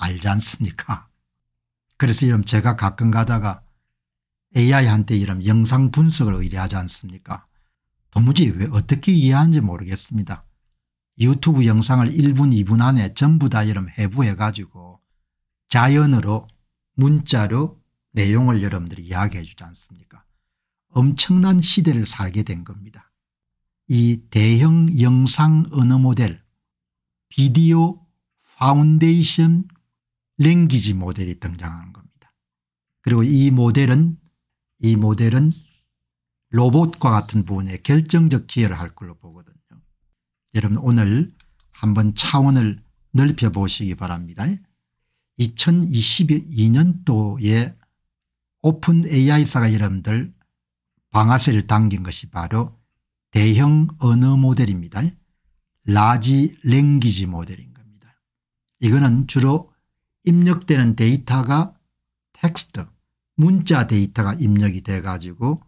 알지 않습니까 그래서 이런 제가 가끔 가다가 AI한테 이런 영상 분석을 의뢰하지 않습니까 도무지 왜 어떻게 이해하는지 모르겠습니다. 유튜브 영상을 1분 2분 안에 전부 다 이름 해부해 가지고 자연으로 문자로 내용을 여러분들이 이야기해 주지 않습니까 엄청난 시대를 살게 된 겁니다. 이 대형 영상 언어 모델 비디오 파운데이션 랭귀지 모델이 등장하는 겁니다. 그리고 이 모델은 이 모델은 로봇과 같은 부분에 결정적 기여를 할 걸로 보거든요. 여러분 오늘 한번 차원을 넓혀보시기 바랍니다. 2022년도에 오픈 AI사가 여러분들 방아쇠를 당긴 것이 바로 대형 언어 모델입니다. 라지 랭귀지 모델인 겁니다. 이거는 주로 입력되는 데이터가 텍스트 문자 데이터가 입력이 돼 가지고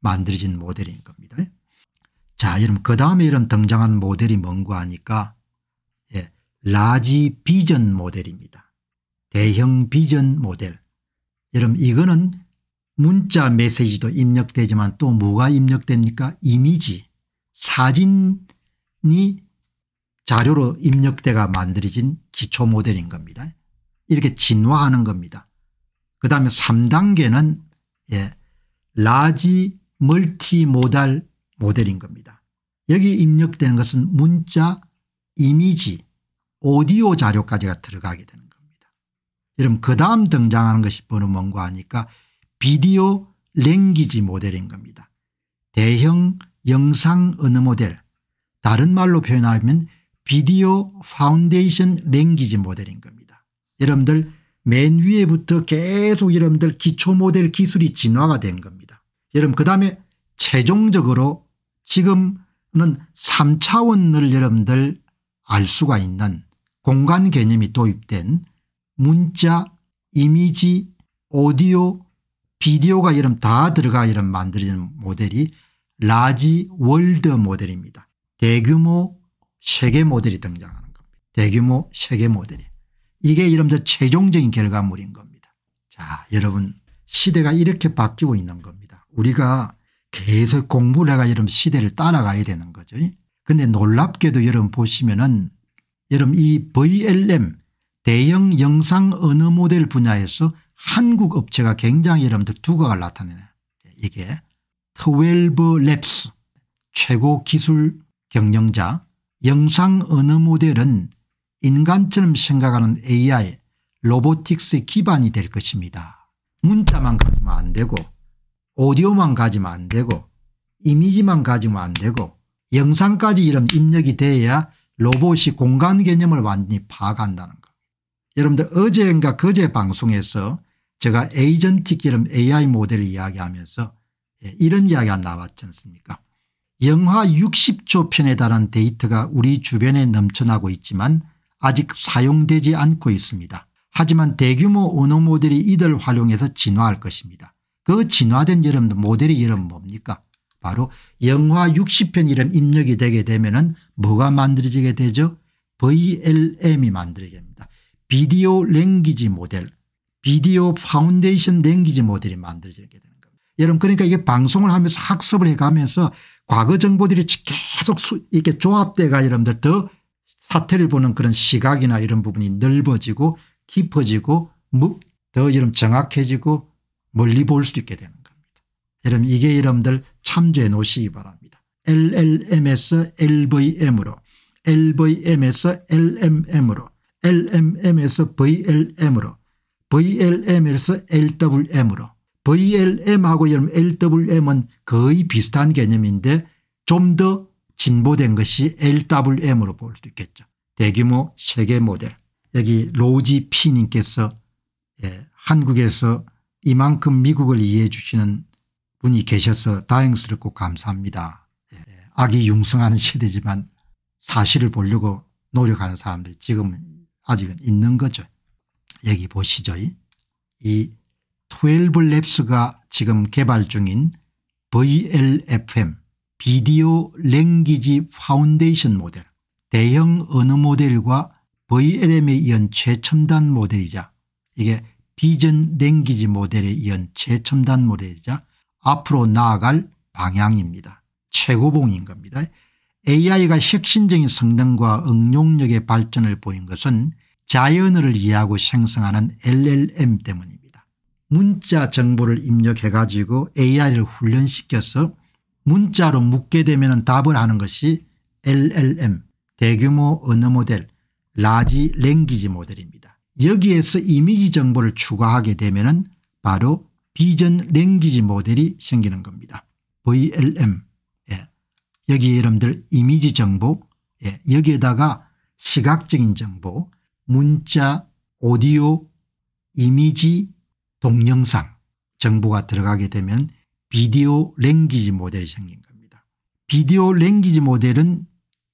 만들어진 모델인 겁니다. 자 여러분 그 다음에 이런 등장한 모델이 뭔고 하니까 예, 라지 비전 모델입니다. 대형 비전 모델 여러분 이거는 문자 메시지도 입력되지만 또 뭐가 입력됩니까 이미지 사진이 자료로 입력돼가 만들어진 기초 모델인 겁니다. 이렇게 진화하는 겁니다. 그 다음에 3단계는 예, 라지 멀티모달 모델인 겁니다. 여기 입력되는 것은 문자, 이미지, 오디오 자료까지가 들어가게 되는 겁니다. 여러분 그 다음 등장하는 것이 번호 뭔가 하니까 비디오 랭귀지 모델인 겁니다. 대형 영상 언어 모델 다른 말로 표현하면 비디오 파운데이션 랭귀지 모델인 겁니다. 여러분들 맨 위에부터 계속 여러분들 기초 모델 기술이 진화가 된 겁니다. 여러분 그 다음에 최종적으로 지금은 3차원을 여러분들 알 수가 있는 공간 개념이 도입된 문자, 이미지, 오디오, 비디오가 여러분 다 들어가 여러분 만들어진 모델이 라지 월드 모델입니다. 대규모 세계 모델이 등장하는 겁니다. 대규모 세계 모델이. 이게 이러면서 최종적인 결과물인 겁니다. 자 여러분 시대가 이렇게 바뀌고 있는 겁니다. 우리가 계속 공부를 해가 여러분 시대를 따라가야 되는 거죠. 근데 놀랍게도 여러분 보시면은 여러분 이 VLM 대형 영상 언어 모델 분야에서 한국 업체가 굉장히 여러분들 두각을 나타내요. 이게 12랩스 최고 기술 경영자 영상 언어 모델은 인간처럼 생각하는 AI 로보틱스의 기반이 될 것입니다. 문자만 가지면 안 되고 오디오만 가지면 안 되고 이미지만 가지면 안 되고 영상까지 이런 입력이 돼야 로봇이 공간 개념을 완전히 파악한다는 겁 여러분들 어제인가 그제 방송에서 제가 에이전틱 이름 AI 모델을 이야기하면서 예, 이런 이야기가 나왔지 않습니까 영하 60조 편에 달한 데이터가 우리 주변에 넘쳐나고 있지만 아직 사용되지 않고 있습니다. 하지만 대규모 언어 모델이 이들 활용해서 진화할 것입니다. 그 진화된 이름 모델의 이름 은 뭡니까 바로 영화 60편 이름 입력이 되게 되면 은 뭐가 만들어지게 되죠 VLM이 만들어게 됩니다. 비디오 랭귀지 모델 비디오 파운데이션 랭귀지 모델이 만들어지게 되는 겁니다. 여러분 그러니까 이게 방송을 하면서 학습을 해가면서 과거 정보들이 계속 이렇게 조합돼가 여러분들 더 사태를 보는 그런 시각이나 이런 부분이 넓어지고 깊어지고 더 이름 정확해지고 멀리 볼 수 있게 되는 겁니다. 여러분 이게 여러분들 참조해 놓으시기 바랍니다. LLM에서 LVM으로 LVM에서 LMM으로 LMM에서 VLM으로 VLM에서 LWM으로 VLM하고 여러분 LWM은 거의 비슷한 개념인데 좀더 진보된 것이 LWM으로 볼 수 있겠죠. 대규모 세계 모델. 여기 로지 피 님께서 예, 한국에서 이만큼 미국을 이해해 주시는 분이 계셔서 다행스럽고 감사합니다. 예, 악이 융성하는 시대지만 사실을 보려고 노력하는 사람들이 지금 아직은 있는 거죠. 여기 보시죠. 이 12랩스가 지금 개발 중인 VLFM 비디오 랭귀지 파운데이션 모델 대형 언어 모델과 VLM에 이은 최첨단 모델이자 이게 비전 랭귀지 모델에 이은 최첨단 모델이자 앞으로 나아갈 방향입니다. 최고봉인 겁니다. AI가 혁신적인 성능과 응용력의 발전을 보인 것은 자연어를 이해하고 생성하는 LLM 때문입니다. 문자 정보를 입력해 가지고 AI를 훈련시켜서 문자로 묻게 되면 답을 하는 것이 LLM 대규모 언어 모델 라지 랭귀지 모델입니다. 여기에서 이미지 정보를 추가하게 되면 바로 비전 랭귀지 모델이 생기는 겁니다. VLM 예. 여기 여러분들 이미지 정보 예. 여기에다가 시각적인 정보 문자 오디오 이미지 동영상 정보가 들어가게 되면 비디오 랭귀지 모델이 생긴 겁니다. 비디오 랭귀지 모델은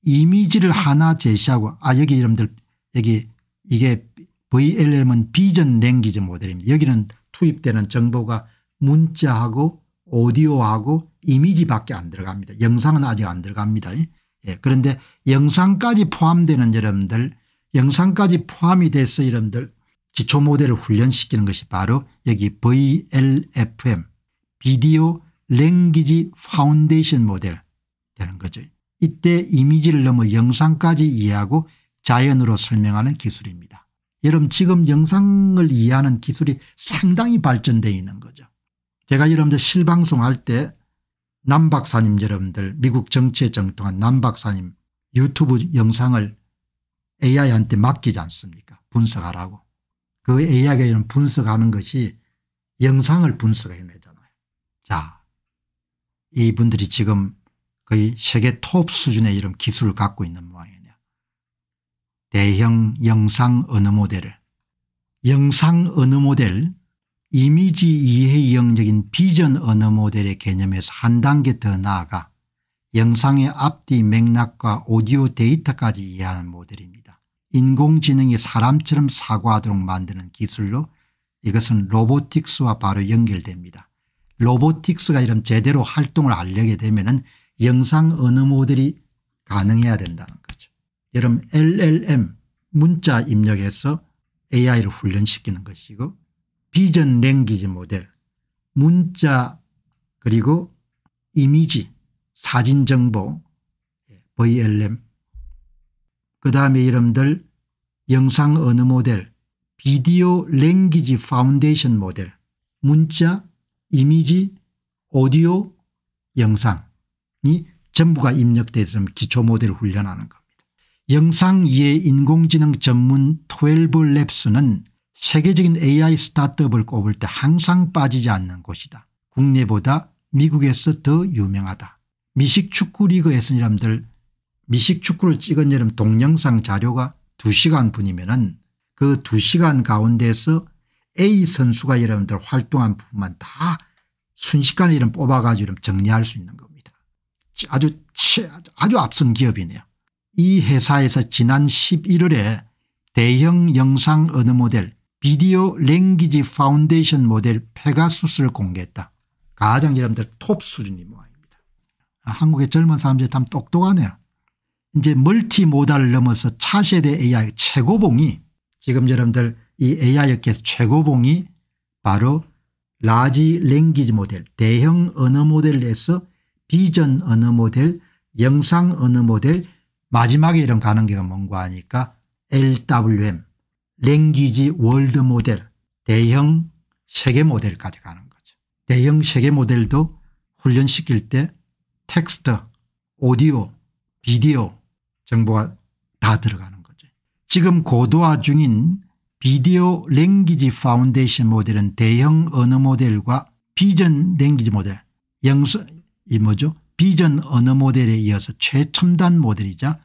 이미지를 하나 제시하고 아 여기 여러분들 여기 이게 VLM은 비전 랭귀지 모델입니다. 여기는 투입되는 정보가 문자하고 오디오하고 이미지밖에 안 들어갑니다. 영상은 아직 안 들어갑니다. 예, 그런데 영상까지 포함되는 여러분들 영상까지 포함이 돼서 여러분들 기초 모델을 훈련시키는 것이 바로 여기 VLFM 비디오 랭귀지 파운데이션 모델 되는 거죠. 이때 이미지를 넘어 영상까지 이해하고 자연으로 설명하는 기술입니다. 여러분 지금 영상을 이해하는 기술이 상당히 발전되어 있는 거죠. 제가 여러분들 실방송할 때 남박사님 여러분들 미국 정치에 정통한 남박사님 유튜브 영상을 AI한테 맡기지 않습니까 분석하라고. 그 AI가 이런 분석하는 것이 영상을 분석해내자 자, 이분들이 지금 거의 세계 톱 수준의 이런 기술을 갖고 있는 모양이네요. 대형 영상 언어 모델, 영상 언어 모델, 이미지 이해 영역인 비전 언어 모델의 개념에서 한 단계 더 나아가 영상의 앞뒤 맥락과 오디오 데이터까지 이해하는 모델입니다. 인공지능이 사람처럼 사고하도록 만드는 기술로 이것은 로보틱스와 바로 연결됩니다. 로보틱스가 이런 제대로 활동을 알려게 되면 은 영상 언어 모델이 가능해야 된다는 거죠. 여러분 LLM 문자 입력해서 AI를 훈련시키는 것이고 비전 랭귀지 모델 문자 그리고 이미지 사진 정보 예, VLM 그다음에 여러분들 영상 언어 모델 비디오 랭귀지 파운데이션 모델 문자 이미지, 오디오, 영상이 전부가 입력되어 있으면 기초 모델을 훈련하는 겁니다. 영상 2의 인공지능 전문 12랩스는 세계적인 AI 스타트업을 꼽을 때 항상 빠지지 않는 곳이다. 국내보다 미국에서 더 유명하다. 미식축구 리그에서는 이람들 미식축구를 찍은 여름 동영상 자료가 2시간 분이면 은그 2시간 가운데서 A 선수가 여러분들 활동한 부분만 다 순식간에 이름 뽑아가지고 이런 정리할 수 있는 겁니다. 아주 아주 앞선 기업이네요. 이 회사에서 지난 11월에 대형 영상 언어 모델 비디오 랭귀지 파운데이션 모델 페가수스를 공개했다. 가장 여러분들 톱 수준이 모아입니다 아, 한국의 젊은 사람들이 참 똑똑하네요. 이제 멀티모달을 넘어서 차세대 AI 최고봉이 지금 여러분들 이 AI 업계 에서 최고봉이 바로 라지 랭귀지 모델 대형 언어 모델에서 비전 언어 모델 영상 언어 모델 마지막에 이런 가는게 뭔가 하니까 LWM 랭귀지 월드 모델 대형 세계 모델까지 가는 거죠. 대형 세계 모델도 훈련시킬 때 텍스트 오디오 비디오 정보가 다 들어가는 거죠. 지금 고도화 그 중인 비디오 랭귀지 파운데이션 모델은 대형 언어 모델과 비전 랭귀지 모델 영수 이 뭐죠 비전 언어 모델에 이어서 최첨단 모델이자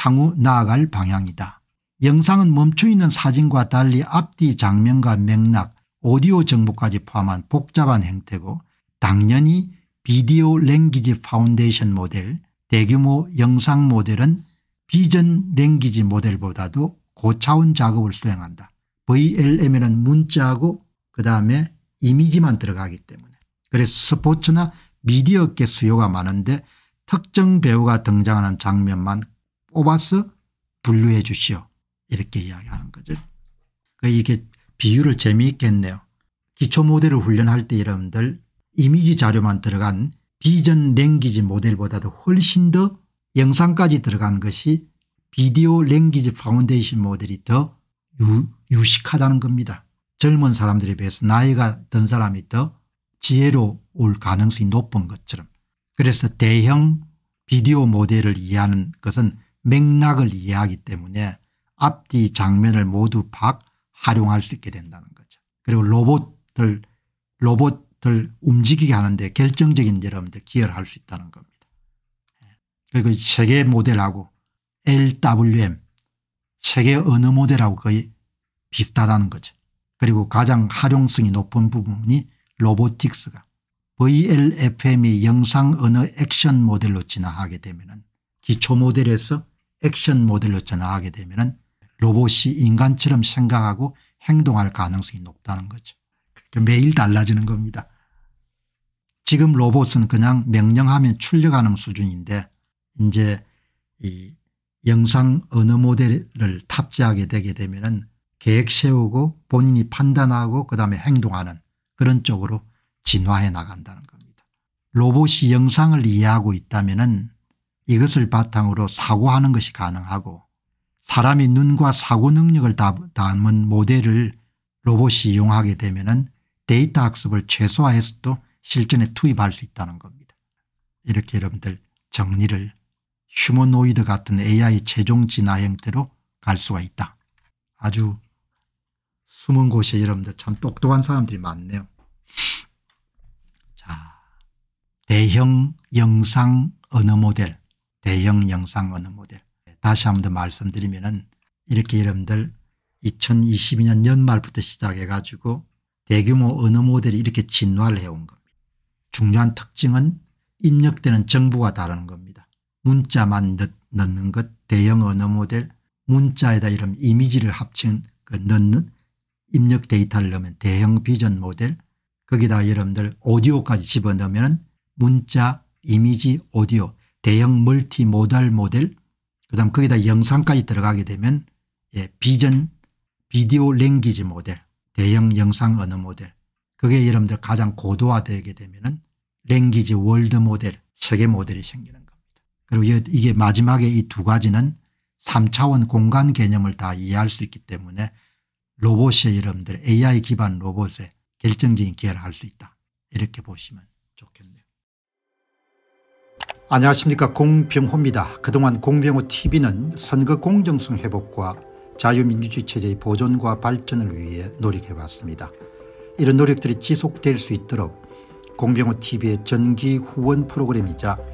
향후 나아갈 방향이다. 영상은 멈춰있는 사진과 달리 앞뒤 장면과 맥락 오디오 정보까지 포함한 복잡한 행태고 당연히 비디오 랭귀지 파운데이션 모델 대규모 영상 모델은 비전 랭귀지 모델보다도 고차원 작업을 수행한다. VLM에는 문자하고 그다음에 이미지만 들어가기 때문에 그래서 스포츠나 미디어계 수요가 많은데 특정 배우가 등장하는 장면만 뽑아서 분류해 주시오 이렇게 이야기하는 거죠. 그 이게 비유를 재미있게 했네요. 기초 모델을 훈련할 때 여러분들 이미지 자료만 들어간 비전 랭귀지 모델보다도 훨씬 더 영상까지 들어간 것이 비디오 랭귀지 파운데이션 모델이 더 유, 유식하다는 겁니다. 젊은 사람들에 비해서 나이가 든 사람이 더 지혜로울 가능성이 높은 것처럼 그래서 대형 비디오 모델을 이해하는 것은 맥락을 이해하기 때문에 앞뒤 장면을 모두 박 활용할 수 있게 된다는 거죠. 그리고 로봇을 로봇을 움직이게 하는데 결정적인 여러분들 기여를 할 수 있다는 겁니다. 예. 그리고 세계 모델하고 LWM 세계 어느 모델하고 거의 비슷하다는 거죠. 그리고 가장 활용성이 높은 부분이 로보틱스가 VLFM이 영상 언어 액션 모델로 진화하게 되면 기초 모델에서 액션 모델로 진화하게 되면 로봇이 인간처럼 생각하고 행동할 가능성이 높다는 거죠. 그러니 매일 달라지는 겁니다. 지금 로봇은 그냥 명령하면 출력하는 수준인데 이제 이 영상 언어 모델을 탑재하게 되게 되면 계획 세우고 본인이 판단하고 그다음에 행동하는 그런 쪽으로 진화해 나간다는 겁니다. 로봇이 영상을 이해하고 있다면 이것을 바탕으로 사고하는 것이 가능하고 사람이 눈과 사고 능력을 담은 모델을 로봇이 이용하게 되면 데이터 학습을 최소화해서도 실전에 투입할 수 있다는 겁니다. 이렇게 여러분들 정리를 휴머노이드 같은 AI 최종 진화형태로 갈 수가 있다. 아주 숨은 곳에 여러분들 참 똑똑한 사람들이 많네요. 자, 대형 영상 언어 모델, 대형 영상 언어 모델. 다시 한 번 더 말씀드리면은 이렇게 여러분들 2022년 연말부터 시작해 가지고 대규모 언어 모델이 이렇게 진화를 해온 겁니다. 중요한 특징은 입력되는 정보가 다른 겁니다. 문자만 넣, 넣는 것 대형 언어 모델 문자에다 이런 이미지를 합친 그 넣는 입력 데이터를 넣으면 대형 비전 모델 거기다 여러분들 오디오까지 집어넣으면 문자 이미지 오디오 대형 멀티 모달 모델 그 다음 거기다 영상까지 들어가게 되면 예, 비전 비디오 랭귀지 모델 대형 영상 언어 모델 그게 여러분들 가장 고도화되게 되면 랭귀지 월드 모델 세계 모델이 생기는 그리고 이게 마지막에 이 두 가지는 3차원 공간 개념을 다 이해할 수 있기 때문에 로봇의 여러분들 AI 기반 로봇의 결정적인 기회를할 수 있다. 이렇게 보시면 좋겠네요. 안녕하십니까 공병호입니다. 그동안 공병호 tv는 선거 공정성 회복과 자유민주주의 체제의 보존과 발전을 위해 노력해봤습니다 이런 노력들이 지속될 수 있도록 공병호 tv의 전기 후원 프로그램이자